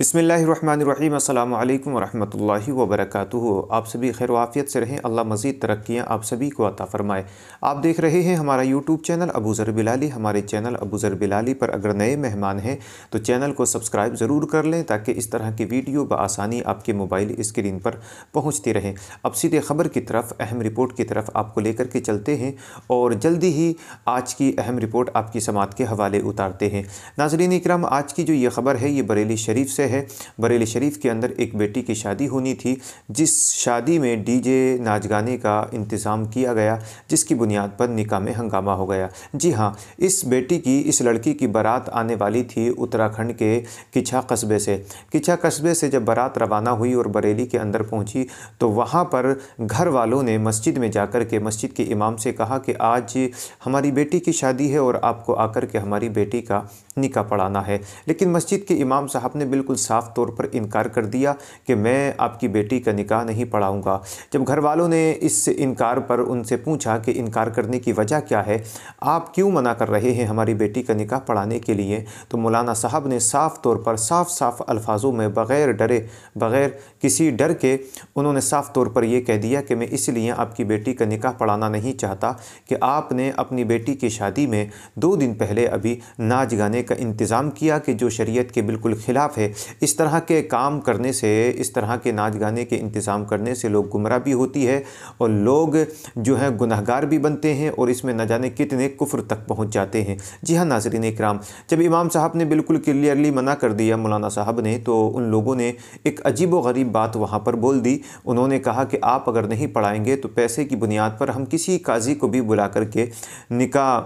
بسم اللہ الرحمن الرحیم السلام علیکم ورحمۃ اللہ وبرکاتہ آپ سبھی خیروافیت سے رہیں اللہ مزید ترقیاں آپ سبھی کو عطا فرمائے آپ دیکھ رہے ہیں ہمارا یوٹیوب چینل ابو ذر بلالی ہمارے چینل ابو ذر بلالی پر اگر نئے مہمان ہیں تو چینل کو سبسکرائب ضرور کر لیں تاکہ اس طرح کی ویڈیو بآسانی آپ کے موبائل اسکرین پر پہنچتی رہیں اب سیدھے خبر کی طرف اہم رپورٹ کی طرف آپ کو لے کر کے چلتے ہیں اور جلدی ہی آج کی اہم رپورٹ آپ کی سماعت کے حوالے اتارتے ہیں ناظرین اکرم آج کی جو یہ خبر ہے یہ بریلی شریف سے ہے بریلی شریف کے اندر ایک بیٹی کی شادی ہونی تھی جس شادی میں ڈی جے ناچ گانے کا انتظام کیا گیا جس کی بنیاد پر نکاح میں ہنگامہ ہو گیا جی ہاں اس بیٹی کی اس لڑکی کی برات آنے والی تھی اتراکھنڈ کے کچھا قصبے سے کچھا قصبے سے جب برات روانہ ہوئی اور بریلی کے اندر پہنچی تو وہاں پر گھر والوں نے مسجد میں جا کر کے مسجد کے امام سے کہا کہ آج ہماری بیٹی کی شادی ہے اور آپ کو آ کر کے ہماری بیٹی کا نکاح پڑھانا ہے لیکن مسجد کے امام صاحب نے بالکل بالکل صاف طور پر انکار کر دیا کہ میں آپ کی بیٹی کا نکاح نہیں پڑھاؤں گا جب گھر والوں نے اس انکار پر ان سے پوچھا کہ انکار کرنے کی وجہ کیا ہے آپ کیوں منع کر رہے ہیں ہماری بیٹی کا نکاح پڑھانے کے لیے تو مولانا صاحب نے صاف طور پر صاف صاف الفاظوں میں بغیر ڈرے بغیر کسی ڈر کے انہوں نے صاف طور پر یہ کہہ دیا کہ میں اس لیے آپ کی بیٹی کا نکاح پڑھانا نہیں چاہتا کہ آپ نے اپنی بیٹی کی شادی میں دو دن پہلے ابھی ناچ گانے کا انتظام کیا کہ جو شریعت کے بالکل خلاف ہے اس طرح کے کام کرنے سے اس طرح کے ناچ گانے کے انتظام کرنے سے لوگ گمراہ بھی ہوتی ہے اور لوگ جو ہیں گناہ گار بھی بنتے ہیں اور اس میں نہ جانے کتنے کفر تک پہنچ جاتے ہیں جی ہاں ناظرین اکرام جب امام صاحب نے بالکل کلیئرلی منع کر دیا مولانا صاحب نے تو ان لوگوں نے ایک عجیب و غریب بات وہاں پر بول دی انہوں نے کہا کہ آپ اگر نہیں پڑھائیں گے تو پیسے کی بنیاد پر ہم کسی قاضی کو بھی بلا کر کے نکاح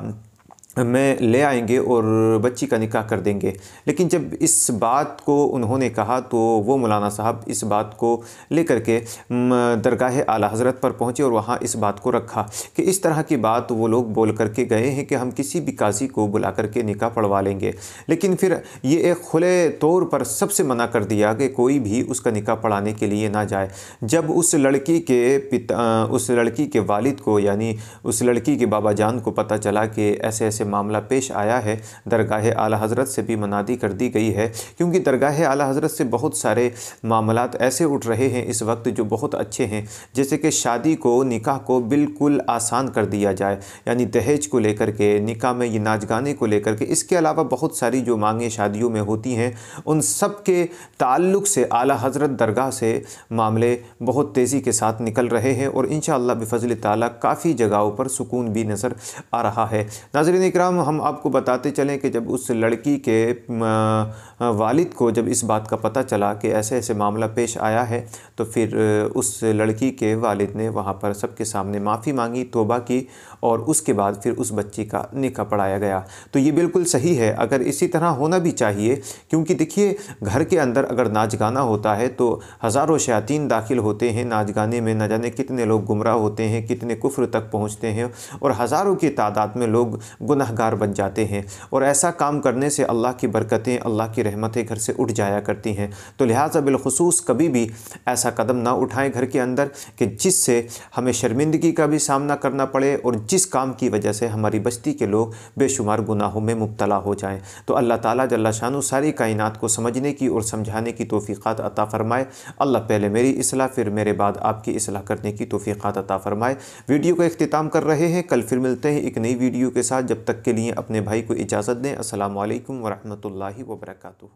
میں لے آئیں گے اور بچی کا نکاح کر دیں گے لیکن جب اس بات کو انہوں نے کہا تو وہ مولانا صاحب اس بات کو لے کر کے درگاہ اعلیٰ حضرت پر پہنچے اور وہاں اس بات کو رکھا کہ اس طرح کی بات وہ لوگ بول کر کے گئے ہیں کہ ہم کسی بھی قاضی کو بلا کر کے نکاح پڑھوا لیں گے لیکن پھر یہ ایک خلے طور پر سب سے منع کر دیا کہ کوئی بھی اس کا نکاح پڑھانے کے لیے نہ جائے جب اس لڑکی کے پتا اس لڑکی کے والد کو یعنی اس لڑکی کے بابا جان کو پتہ چلا کہ ایسے ایسے سے معاملہ پیش آیا ہے درگاہ اعلی حضرت سے بھی منادی کر دی گئی ہے کیونکہ درگاہ اعلی حضرت سے بہت سارے معاملات ایسے اٹھ رہے ہیں اس وقت جو بہت اچھے ہیں جیسے کہ شادی کو نکاح کو بالکل آسان کر دیا جائے یعنی دہیج کو لے کر کے نکاح میں یہ ناچ گانے کو لے کر کے اس کے علاوہ بہت ساری جو مانگیں شادیوں میں ہوتی ہیں ان سب کے تعلق سے اعلی حضرت درگاہ سے معاملے بہت تیزی کے ساتھ نکل رہے ہیں اور انشاءاللہ بفضل تعالیٰ کافی جگہوں پر سکون بھی نظر آ رہا ہے ناظرین اکرام ہم آپ کو بتاتے چلیں کہ جب اس لڑکی کے والد کو جب اس بات کا پتہ چلا کہ ایسے ایسے معاملہ پیش آیا ہے تو پھر اس لڑکی کے والد نے وہاں پر سب کے سامنے معافی مانگی توبہ کی اور اس کے بعد پھر اس بچی کا نکہ پڑھایا گیا تو یہ بالکل صحیح ہے اگر اسی طرح ہونا بھی چاہیے کیونکہ دیکھیے گھر کے اندر اگر ناچ گانا ہوتا ہے تو ہزاروں شیعتین داخل ہوتے ہیں ناچ گانے میں نہ جانے کتنے لوگ گمراہ ہوتے ہیں کتنے کفر تک پہنچتے ہیں اور ہزاروں کی تعداد میں لوگ گناہ گار بن جاتے ہیں اور ایسا کام کرنے سے اللہ کی برکتیں اللہ کی رحمتیں گھر سے اٹھ جایا کرتی ہیں تو لہٰذا بالخصوص کبھی بھی ایسا قدم نہ اٹھائیں گھر کے اندر کہ جس سے ہمیں شرمندگی کا بھی سامنا کرنا پڑے اور جس کام کی وجہ سے ہماری بستی کے لوگ بے شمار گناہوں میں مبتلا ہو جائیں تو اللہ تعالیٰ جل شانو ساری کائنات کو سمجھنے کی اور سمجھانے کی توفیقات عطا فرمائے اللہ پہلے میری اصلاح پھر میرے بعد آپ کی اصلاح کرنے کی توفیقات عطا فرمائے ویڈیو کا اختتام کر رہے ہیں کل پھر ملتے ہیں ایک نئی ویڈیو کے ساتھ جب تک تک کے لیے اپنے بھائی کو اجازت دیں السلام علیکم ورحمۃ اللہ وبرکاتہ